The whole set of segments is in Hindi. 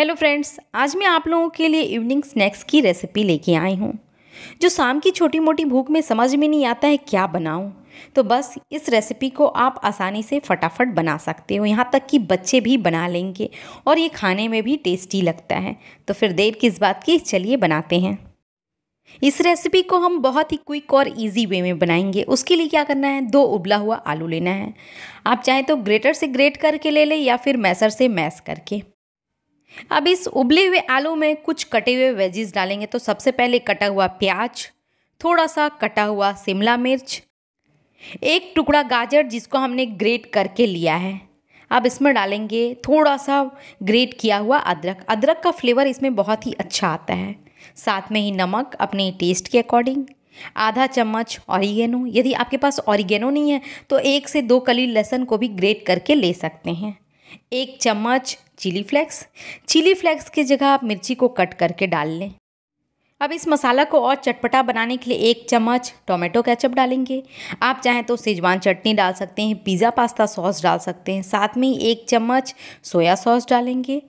हेलो फ्रेंड्स आज मैं आप लोगों के लिए इवनिंग स्नैक्स की रेसिपी लेके आई हूँ जो शाम की छोटी मोटी भूख में समझ में नहीं आता है क्या बनाऊँ तो बस इस रेसिपी को आप आसानी से फटाफट बना सकते हो यहाँ तक कि बच्चे भी बना लेंगे और ये खाने में भी टेस्टी लगता है तो फिर देर किस बात की चलिए बनाते हैं इस रेसिपी को हम बहुत ही क्विक और इजी वे में बनाएंगे उसके लिए क्या करना है दो उबला हुआ आलू लेना है आप चाहें तो ग्रेटर से ग्रेट करके ले लें या फिर मैसर से मैस करके अब इस उबले हुए आलू में कुछ कटे हुए वेजीज डालेंगे तो सबसे पहले कटा हुआ प्याज थोड़ा सा कटा हुआ शिमला मिर्च एक टुकड़ा गाजर जिसको हमने ग्रेट करके लिया है अब इसमें डालेंगे थोड़ा सा ग्रेट किया हुआ अदरक अदरक का फ्लेवर इसमें बहुत ही अच्छा आता है साथ में ही नमक अपने टेस्ट के अकॉर्डिंग आधा चम्मच ऑरिगेनो यदि आपके पास ऑरिगेनो नहीं है तो एक से दो कली लहसुन को भी ग्रेट करके ले सकते हैं एक चम्मच चिली फ्लेक्स चिली फ्लेक्स की जगह आप मिर्ची को कट करके डाल लें अब इस मसाला को और चटपटा बनाने के लिए एक चम्मच टोमेटो केचप डालेंगे आप चाहें तो सेजवान चटनी डाल सकते हैं पिज़्ज़ा पास्ता सॉस डाल सकते हैं साथ में ही एक चम्मच सोया सॉस डालेंगे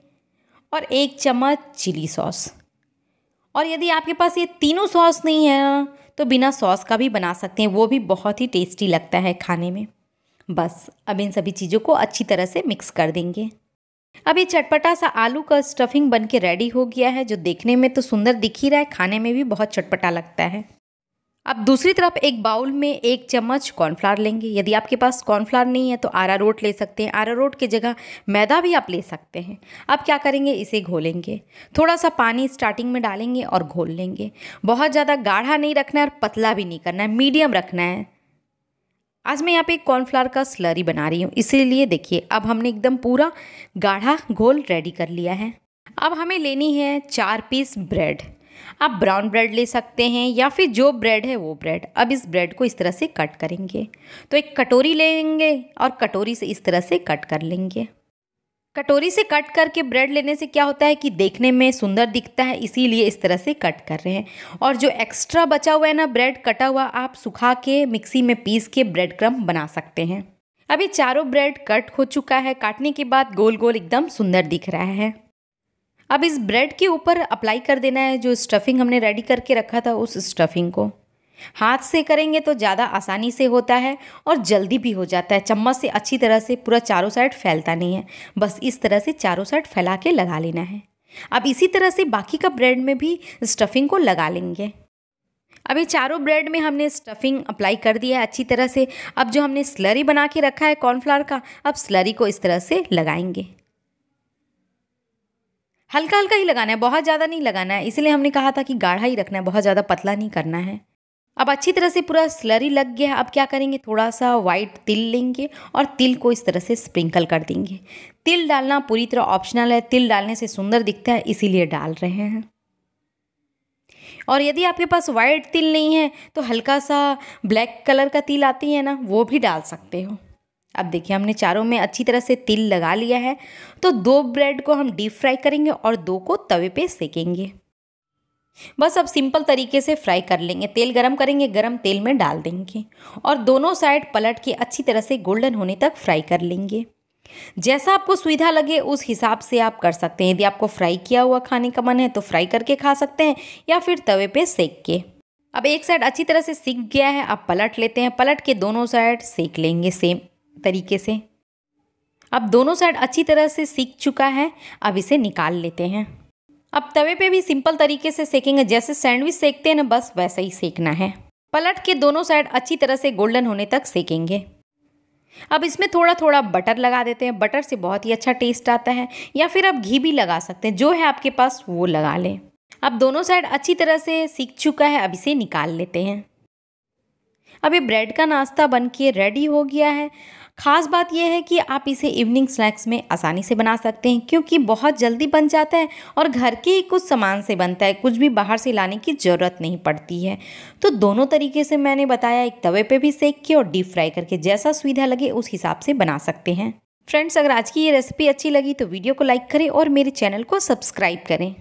और एक चम्मच चिली सॉस और यदि आपके पास ये तीनों सॉस नहीं है तो बिना सॉस का भी बना सकते हैं वो भी बहुत ही टेस्टी लगता है खाने में बस अब इन सभी चीज़ों को अच्छी तरह से मिक्स कर देंगे अब ये चटपटा सा आलू का स्टफिंग बन के रेडी हो गया है जो देखने में तो सुंदर दिख ही रहा है खाने में भी बहुत चटपटा लगता है अब दूसरी तरफ एक बाउल में एक चम्मच कॉर्नफ्लावर लेंगे यदि आपके पास कॉर्नफ्लावर नहीं है तो आरा रोट ले सकते हैं आरा रोट की जगह मैदा भी आप ले सकते हैं अब क्या करेंगे इसे घोलेंगे थोड़ा सा पानी स्टार्टिंग में डालेंगे और घोल लेंगे बहुत ज़्यादा गाढ़ा नहीं रखना है और पतला भी नहीं करना है मीडियम रखना है आज मैं यहाँ पे एक कॉर्नफ्लावर का स्लरी बना रही हूँ इसीलिए देखिए अब हमने एकदम पूरा गाढ़ा घोल रेडी कर लिया है अब हमें लेनी है चार पीस ब्रेड आप ब्राउन ब्रेड ले सकते हैं या फिर जो ब्रेड है वो ब्रेड अब इस ब्रेड को इस तरह से कट करेंगे तो एक कटोरी लेंगे और कटोरी से इस तरह से कट कर लेंगे कटोरी से कट करके ब्रेड लेने से क्या होता है कि देखने में सुंदर दिखता है इसीलिए इस तरह से कट कर रहे हैं और जो एक्स्ट्रा बचा हुआ है ना ब्रेड कटा हुआ आप सुखा के मिक्सी में पीस के ब्रेड क्रम बना सकते हैं अभी चारों ब्रेड कट हो चुका है काटने के बाद गोल गोल एकदम सुंदर दिख रहा है अब इस ब्रेड के ऊपर अप्लाई कर देना है जो स्टफिंग हमने रेडी करके रखा था उस स्टफिंग को हाथ से करेंगे तो ज़्यादा आसानी से होता है और जल्दी भी हो जाता है चम्मच से अच्छी तरह से पूरा चारों साइड फैलता नहीं है बस इस तरह से चारों साइड फैला के लगा लेना है अब इसी तरह से बाकी का ब्रेड में भी स्टफिंग को लगा लेंगे अभी चारों ब्रेड में हमने स्टफिंग अप्लाई कर दिया है अच्छी तरह से अब जो हमने स्लरी बना के रखा है कॉर्नफ्लावर का अब स्लरी को इस तरह से लगाएंगे हल्का हल्का ही लगाना है बहुत ज़्यादा नहीं लगाना है इसलिए हमने कहा था कि गाढ़ा ही रखना है बहुत ज़्यादा पतला नहीं करना है अब अच्छी तरह से पूरा स्लरी लग गया है अब क्या करेंगे थोड़ा सा वाइट तिल लेंगे और तिल को इस तरह से स्प्रिंकल कर देंगे तिल डालना पूरी तरह ऑप्शनल है तिल डालने से सुंदर दिखता है इसीलिए डाल रहे हैं और यदि आपके पास वाइट तिल नहीं है तो हल्का सा ब्लैक कलर का तिल आती है ना वो भी डाल सकते हो अब देखिए हमने चारों में अच्छी तरह से तिल लगा लिया है तो दो ब्रेड को हम डीप फ्राई करेंगे और दो को तवे पे सेकेंगे बस अब सिंपल तरीके से फ्राई कर लेंगे तेल गरम करेंगे गरम तेल में डाल देंगे और दोनों साइड पलट के अच्छी तरह से गोल्डन होने तक फ्राई कर लेंगे जैसा आपको सुविधा लगे उस हिसाब से आप कर सकते हैं यदि आपको फ्राई किया हुआ खाने का मन है तो फ्राई करके खा सकते हैं या फिर तवे पे सेक के अब एक साइड अच्छी तरह से सीख गया है आप पलट लेते हैं पलट के दोनों साइड सेक लेंगे सेम तरीके से अब दोनों साइड अच्छी तरह से सीख चुका है अब इसे निकाल लेते हैं अब तवे पे भी सिंपल तरीके से सेकेंगे जैसे सैंडविच सेकते हैं ना बस वैसे ही सेकना है पलट के दोनों साइड अच्छी तरह से गोल्डन होने तक सेकेंगे अब इसमें थोड़ा थोड़ा बटर लगा देते हैं बटर से बहुत ही अच्छा टेस्ट आता है या फिर आप घी भी लगा सकते हैं जो है आपके पास वो लगा लें अब दोनों साइड अच्छी तरह से सीख चुका है अब इसे निकाल लेते हैं अभी ब्रेड का नाश्ता बन के रेडी हो गया है खास बात यह है कि आप इसे इवनिंग स्नैक्स में आसानी से बना सकते हैं क्योंकि बहुत जल्दी बन जाता है और घर के ही कुछ सामान से बनता है कुछ भी बाहर से लाने की ज़रूरत नहीं पड़ती है तो दोनों तरीके से मैंने बताया एक तवे पे भी सेक के और डीप फ्राई करके जैसा सुविधा लगे उस हिसाब से बना सकते हैं फ्रेंड्स अगर आज की ये रेसिपी अच्छी लगी तो वीडियो को लाइक करें और मेरे चैनल को सब्सक्राइब करें